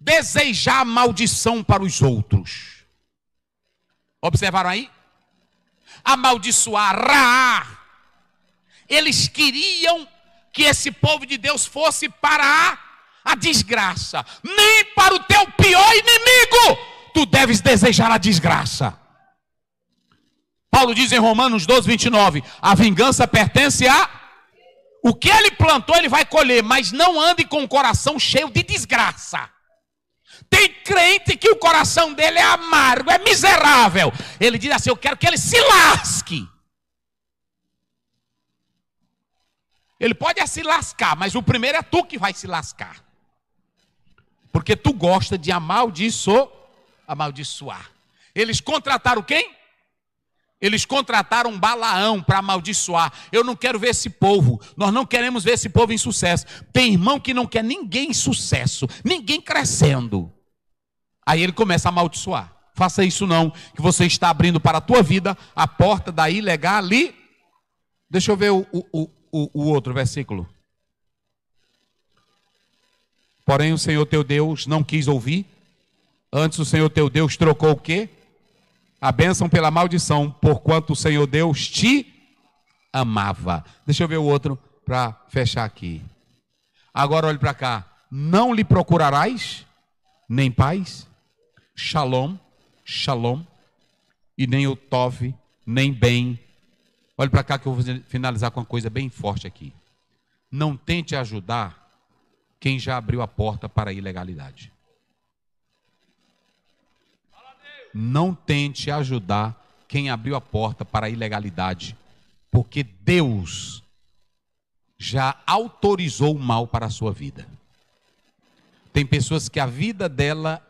desejar maldição para os outros. Observaram aí? Amaldiçoar, raar. Eles queriam que esse povo de Deus fosse para a, a desgraça, nem para o teu pior inimigo. Tu deves desejar a desgraça. Paulo diz em Romanos 12, 29: a vingança pertence a o que ele plantou, ele vai colher, mas não ande com o coração cheio de desgraça. Tem crente que o coração dele é amargo, é miserável. Ele diz assim: Eu quero que ele se lasque. Ele pode é se lascar, mas o primeiro é tu que vai se lascar. Porque tu gosta de amaldiçoar. amaldiçoar. Eles contrataram quem? Eles contrataram Balaão para amaldiçoar. Eu não quero ver esse povo. Nós não queremos ver esse povo em sucesso. Tem irmão que não quer ninguém em sucesso, ninguém crescendo. Aí ele começa a amaldiçoar. Faça isso não, que você está abrindo para a tua vida a porta da ilegalidade. Deixa eu ver o, o, o, o outro versículo. Porém o Senhor teu Deus não quis ouvir. Antes o Senhor teu Deus trocou o quê? a bênção pela maldição, porquanto o Senhor Deus te amava. Deixa eu ver o outro para fechar aqui. Agora olhe para cá. Não lhe procurarás nem paz, shalom, shalom, e nem o tove, nem bem. Olhe para cá que eu vou finalizar com uma coisa bem forte aqui. Não tente ajudar quem já abriu a porta para a ilegalidade. não tente ajudar quem abriu a porta para a ilegalidade, porque Deus já autorizou o mal para a sua vida. Tem pessoas que a vida dela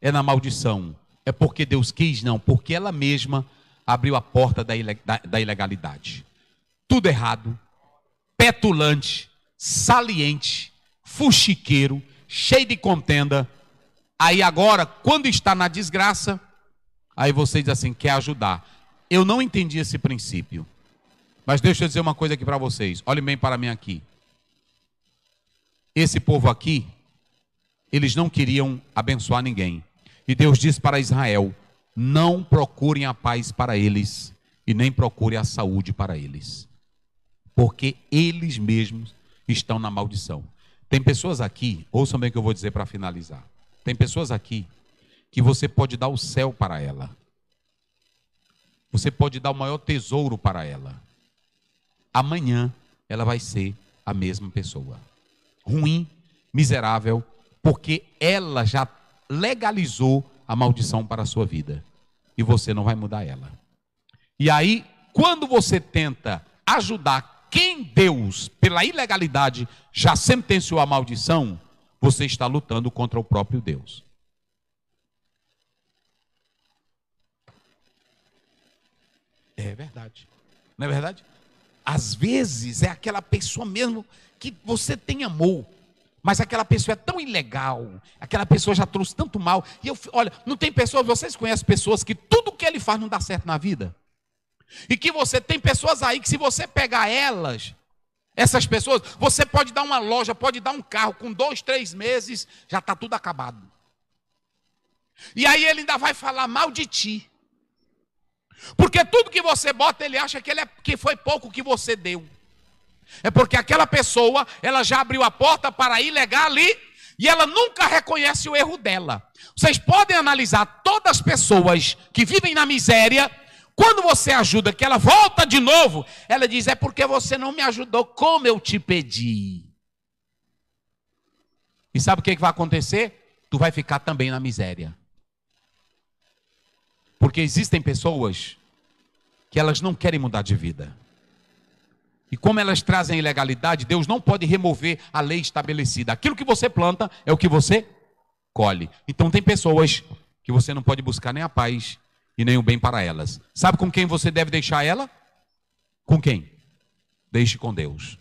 é na maldição. É porque Deus quis, não, porque ela mesma abriu a porta da, ileg da, da ilegalidade. Tudo errado, petulante, saliente, fuxiqueiro, cheio de contenda, Aí agora, quando está na desgraça, aí você diz assim: quer ajudar. Eu não entendi esse princípio. Mas deixa eu dizer uma coisa aqui para vocês. Olhem bem para mim aqui. Esse povo aqui, eles não queriam abençoar ninguém. E Deus disse para Israel: não procurem a paz para eles e nem procurem a saúde para eles, porque eles mesmos estão na maldição. Tem pessoas aqui, ouçam bem o que eu vou dizer para finalizar. Tem pessoas aqui que você pode dar o céu para ela. Você pode dar o maior tesouro para ela. Amanhã ela vai ser a mesma pessoa. Ruim, miserável, porque ela já legalizou a maldição para a sua vida. E você não vai mudar ela. E aí, quando você tenta ajudar quem Deus, pela ilegalidade, já sentenciou a maldição, você está lutando contra o próprio Deus. É verdade. Não é verdade? Às vezes é aquela pessoa mesmo que você tem amor, mas aquela pessoa é tão ilegal, aquela pessoa já trouxe tanto mal. E eu, olha, não tem pessoas, vocês conhecem pessoas que tudo que ele faz não dá certo na vida? E que você tem pessoas aí que se você pegar elas, essas pessoas, você pode dar uma loja, pode dar um carro, com dois, três meses, já está tudo acabado. E aí ele ainda vai falar mal de ti. Porque tudo que você bota, ele acha que, ele é, que foi pouco que você deu. É porque aquela pessoa, ela já abriu a porta para ir legal ali e ela nunca reconhece o erro dela. Vocês podem analisar todas as pessoas que vivem na miséria, quando você ajuda, que ela volta de novo, ela diz: É porque você não me ajudou como eu te pedi. E sabe o que, que vai acontecer? Tu vai ficar também na miséria. Porque existem pessoas que elas não querem mudar de vida. E como elas trazem ilegalidade, Deus não pode remover a lei estabelecida. Aquilo que você planta é o que você colhe. Então tem pessoas que você não pode buscar nem a paz e nenhum bem para elas. Sabe com quem você deve deixar ela? Com quem? Deixe com Deus.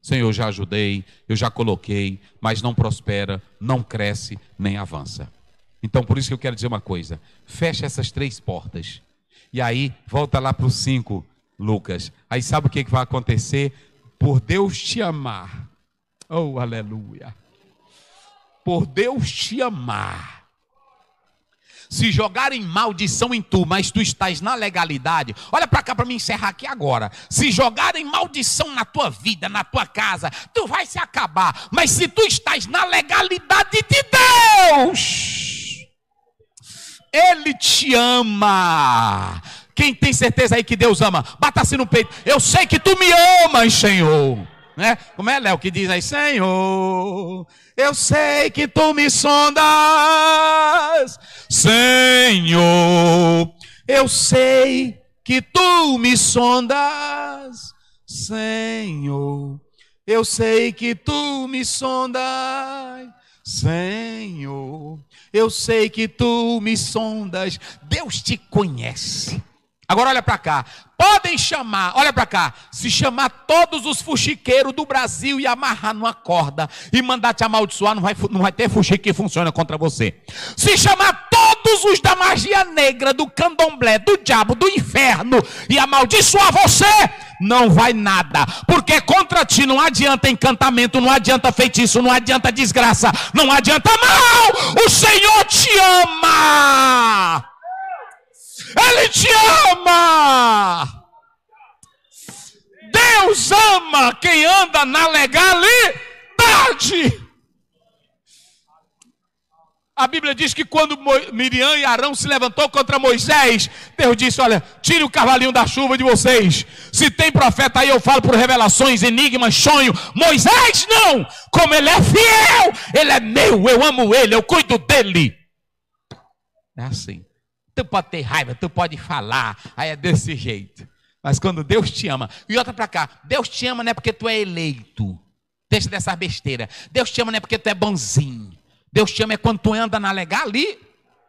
Senhor, eu já ajudei, eu já coloquei, mas não prospera, não cresce, nem avança. Então, por isso que eu quero dizer uma coisa: fecha essas três portas. E aí, volta lá para o cinco Lucas. Aí, sabe o que, que vai acontecer? Por Deus te amar. Oh, aleluia. Por Deus te amar se jogarem maldição em tu, mas tu estás na legalidade, olha para cá para me encerrar aqui agora. Se jogarem maldição na tua vida, na tua casa, tu vai se acabar. Mas se tu estás na legalidade de Deus, Ele te ama. Quem tem certeza aí que Deus ama? Bata-se no peito. Eu sei que tu me amas, Senhor né? Como é, Léo, que diz aí, Senhor, eu sei que tu me sondas, Senhor, eu sei que tu me sondas, Senhor, eu sei que tu me sondas, Senhor, eu sei que tu me sondas, Deus te conhece. Agora olha para cá. Podem chamar, olha para cá, se chamar todos os fuxiqueiros do Brasil e amarrar numa corda e mandar te amaldiçoar, não vai, não vai ter fuxique que funciona contra você. Se chamar todos os da magia negra, do candomblé, do diabo, do inferno e amaldiçoar você, não vai nada, porque contra ti não adianta encantamento, não adianta feitiço, não adianta desgraça, não adianta mal. O Senhor te ama. Ele te ama. Deus ama quem anda na legalidade. A Bíblia diz que quando Miriam e Arão se levantou contra Moisés, Deus disse: Olha, tire o cavalinho da chuva de vocês. Se tem profeta aí, eu falo por revelações, enigmas, sonho. Moisés não! Como ele é fiel, ele é meu, eu amo ele, eu cuido dele. É assim. Tu pode ter raiva, tu pode falar, aí é desse jeito. Mas quando Deus te ama, e outra para cá, Deus te ama não é porque tu é eleito. Deixa dessa besteira. Deus te ama não é porque tu é bonzinho. Deus te ama é quando tu anda na legal ali.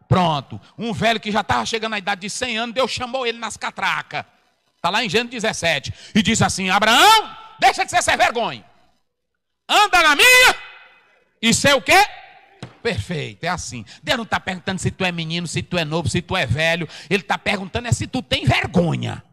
Pronto. Um velho que já estava chegando à idade de 100 anos, Deus chamou ele nas catracas. Está lá em Gênesis 17. E disse assim: Abraão, deixa de ser sem vergonha. Anda na minha e sei o quê? Perfeito, é assim. Deus não está perguntando se tu é menino, se tu é novo, se tu é velho. Ele está perguntando é se tu tem vergonha.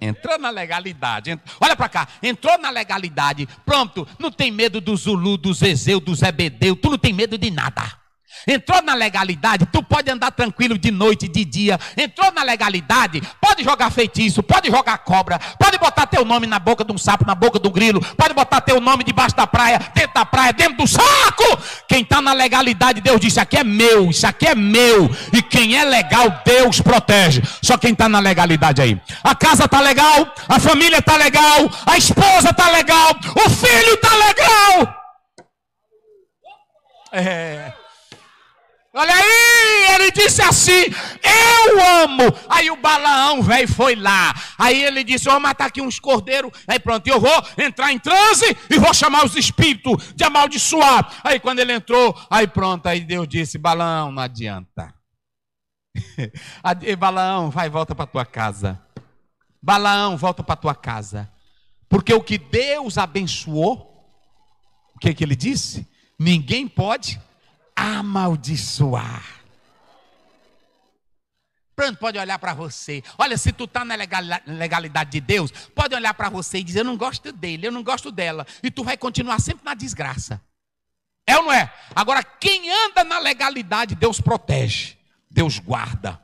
Entrou na legalidade. Olha para cá. Entrou na legalidade. Pronto. Não tem medo do Zulu, do Zezeu, do Zebedeu. Tu não tem medo de nada. Entrou na legalidade, tu pode andar tranquilo de noite, de dia. Entrou na legalidade, pode jogar feitiço, pode jogar cobra, pode botar teu nome na boca de um sapo, na boca do grilo, pode botar teu nome debaixo da praia, dentro da praia, dentro do saco. Quem está na legalidade, Deus diz: Isso aqui é meu, isso aqui é meu. E quem é legal, Deus protege. Só quem está na legalidade aí. A casa está legal, a família está legal, a esposa está legal, o filho está legal. É. Olha aí, ele disse assim: Eu amo. Aí o Balaão, velho, foi lá. Aí ele disse: Vou matar aqui uns cordeiros. Aí pronto, eu vou entrar em transe e vou chamar os espíritos de amaldiçoar. Aí quando ele entrou, aí pronto, aí Deus disse: Balaão, não adianta. Balaão, vai, volta para tua casa. Balaão, volta para tua casa. Porque o que Deus abençoou, o que, é que ele disse? Ninguém pode amaldiçoar. Pronto, pode olhar para você. Olha, se tu está na legalidade de Deus, pode olhar para você e dizer: Eu não gosto dele, eu não gosto dela. E tu vai continuar sempre na desgraça. É ou não é? Agora, quem anda na legalidade, Deus protege, Deus guarda.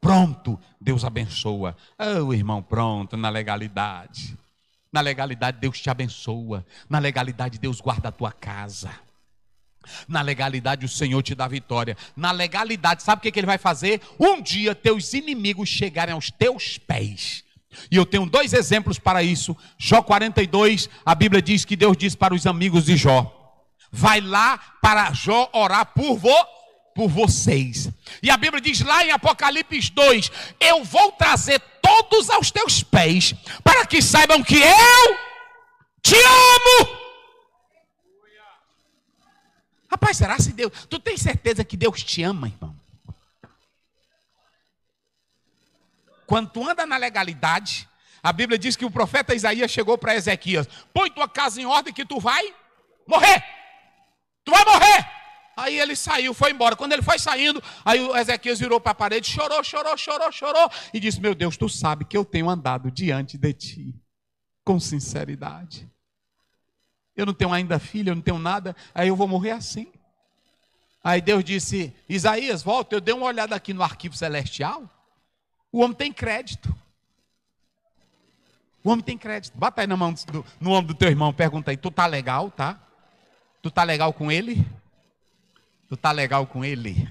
Pronto, Deus abençoa. Oh, irmão, pronto, na legalidade. Na legalidade, Deus te abençoa. Na legalidade, Deus guarda a tua casa. Na legalidade, o Senhor te dá vitória. Na legalidade, sabe o que, que ele vai fazer? Um dia teus inimigos chegarem aos teus pés. E eu tenho dois exemplos para isso. Jó 42, a Bíblia diz que Deus diz para os amigos de Jó: Vai lá para Jó orar por por vocês. E a Bíblia diz lá em Apocalipse 2: Eu vou trazer todos aos teus pés, para que saibam que eu te amo. Rapaz, será se Deus. Tu tem certeza que Deus te ama, irmão? Quando tu anda na legalidade, a Bíblia diz que o profeta Isaías chegou para Ezequias: põe tua casa em ordem que tu vai morrer. Tu vai morrer. Aí ele saiu, foi embora. Quando ele foi saindo, aí o Ezequias virou para a parede, chorou, chorou, chorou, chorou. E disse: Meu Deus, tu sabe que eu tenho andado diante de ti com sinceridade. Eu não tenho ainda filho, eu não tenho nada, aí eu vou morrer assim. Aí Deus disse: Isaías, volta, eu dei uma olhada aqui no arquivo celestial. O homem tem crédito. O homem tem crédito. Bata aí na mão do, no ombro do teu irmão, pergunta aí: tu tá legal, tá? Tu tá legal com ele? Tu tá legal com ele?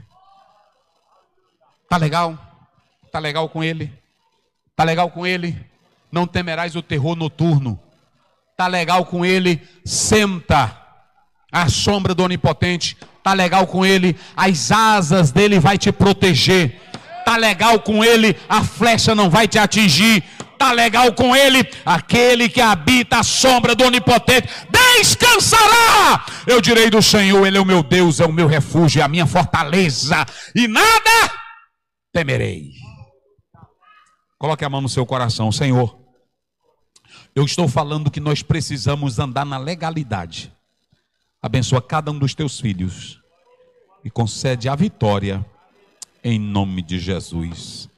Tá legal? Tá legal com ele? Tá legal com ele? Não temerás o terror noturno tá legal com ele, senta à sombra do Onipotente, tá legal com ele, as asas dele vai te proteger, tá legal com ele, a flecha não vai te atingir, tá legal com ele, aquele que habita a sombra do Onipotente, descansará. Eu direi do Senhor, ele é o meu Deus, é o meu refúgio, é a minha fortaleza, e nada temerei. Coloque a mão no seu coração, Senhor. Eu estou falando que nós precisamos andar na legalidade. Abençoa cada um dos teus filhos e concede a vitória em nome de Jesus.